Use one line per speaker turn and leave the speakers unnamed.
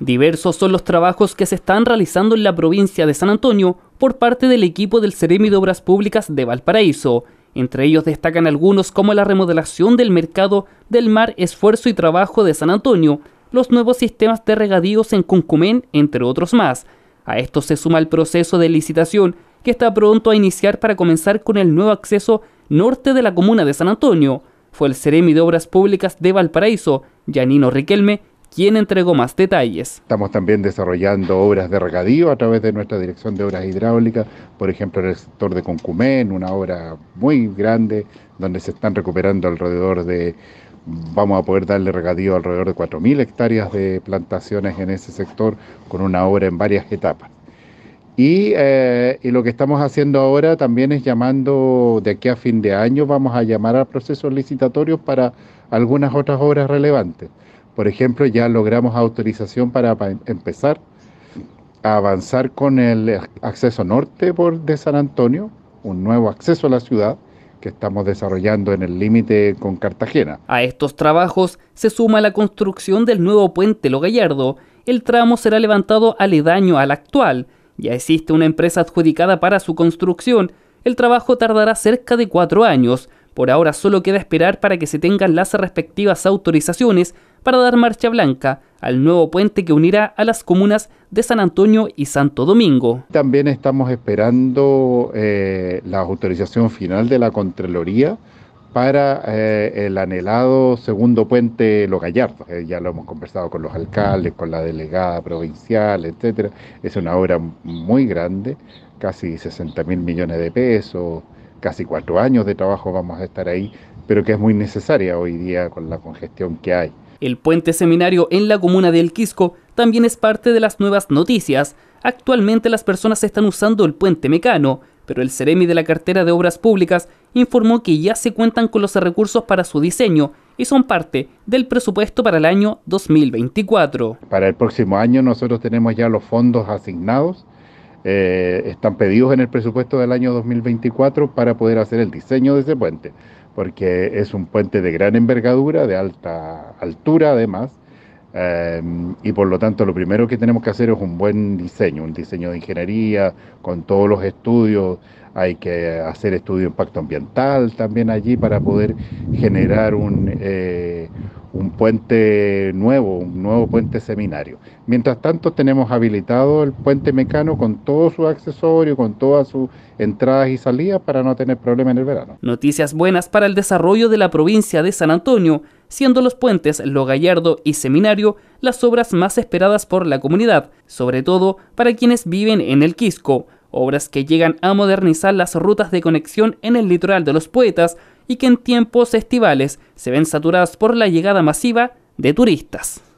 Diversos son los trabajos que se están realizando en la provincia de San Antonio por parte del equipo del Ceremi de Obras Públicas de Valparaíso. Entre ellos destacan algunos como la remodelación del mercado del mar Esfuerzo y Trabajo de San Antonio, los nuevos sistemas de regadíos en Cuncumén, entre otros más. A esto se suma el proceso de licitación que está pronto a iniciar para comenzar con el nuevo acceso norte de la comuna de San Antonio. Fue el Ceremi de Obras Públicas de Valparaíso, Yanino Riquelme, Quién
entregó más detalles. Estamos también desarrollando obras de regadío a través de nuestra Dirección de Obras Hidráulicas, por ejemplo en el sector de Concumén, una obra muy grande donde se están recuperando alrededor de, vamos a poder darle regadío alrededor de 4.000 hectáreas de plantaciones en ese sector con una obra en varias etapas. Y, eh, y, lo que estamos haciendo ahora también es llamando, de aquí a fin de año vamos a llamar a procesos licitatorios para algunas otras obras relevantes. Por ejemplo, ya logramos autorización para empezar a avanzar con el acceso norte por, de San Antonio, un nuevo acceso a la ciudad que estamos desarrollando en el límite con Cartagena.
A estos trabajos se suma la construcción del nuevo puente Lo Gallardo. El tramo será levantado aledaño al actual. Ya existe una empresa adjudicada para su construcción. El trabajo tardará cerca de cuatro años. Por ahora solo queda esperar para que se tengan las respectivas autorizaciones para dar marcha blanca al nuevo puente que unirá a las comunas de San Antonio y Santo Domingo.
También estamos esperando eh, la autorización final de la Contraloría para eh, el anhelado segundo puente lo Gallardo. Eh, ya lo hemos conversado con los alcaldes, con la delegada provincial, etcétera. Es una obra muy grande, casi 60 mil millones de pesos, casi cuatro años de trabajo vamos a estar ahí, pero que es muy necesaria hoy día con la congestión que hay.
El puente seminario en la comuna de El Quisco también es parte de las nuevas noticias. Actualmente las personas están usando el puente mecano, pero el Ceremi de la cartera de Obras Públicas informó que ya se cuentan con los recursos para su diseño y son parte del presupuesto para el año 2024.
Para el próximo año nosotros tenemos ya los fondos asignados, eh, están pedidos en el presupuesto del año 2024 para poder hacer el diseño de ese puente porque es un puente de gran envergadura, de alta altura además, em, y por lo tanto lo primero que tenemos que hacer es un buen diseño, un diseño de ingeniería, con todos los estudios, hay que hacer estudio de impacto ambiental también allí para poder generar un, eh, un puente nuevo, un nuevo puente seminario. Mientras tanto, tenemos habilitado el puente mecano con todo su accesorio, con todas sus entradas y salidas para no tener problemas en el verano.
Noticias buenas para el desarrollo de la provincia de San Antonio, siendo los puentes Lo Gallardo y Seminario las obras más esperadas por la comunidad, sobre todo para quienes viven en el Quisco, obras que llegan a modernizar las rutas de conexión en el litoral de los poetas, y que en tiempos estivales se ven saturadas por la llegada masiva de turistas.